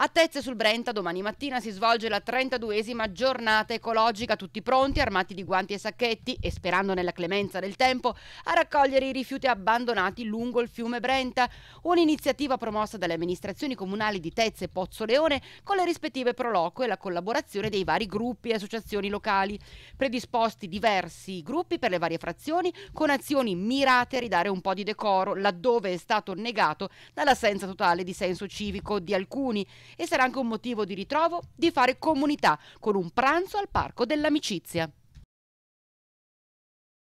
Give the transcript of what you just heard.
A Tezze sul Brenta domani mattina si svolge la 32esima giornata ecologica, tutti pronti, armati di guanti e sacchetti e sperando nella clemenza del tempo a raccogliere i rifiuti abbandonati lungo il fiume Brenta, un'iniziativa promossa dalle amministrazioni comunali di Tezze e Pozzoleone con le rispettive proloquo e la collaborazione dei vari gruppi e associazioni locali, predisposti diversi gruppi per le varie frazioni con azioni mirate a ridare un po' di decoro laddove è stato negato dall'assenza totale di senso civico di alcuni e sarà anche un motivo di ritrovo, di fare comunità con un pranzo al Parco dell'Amicizia.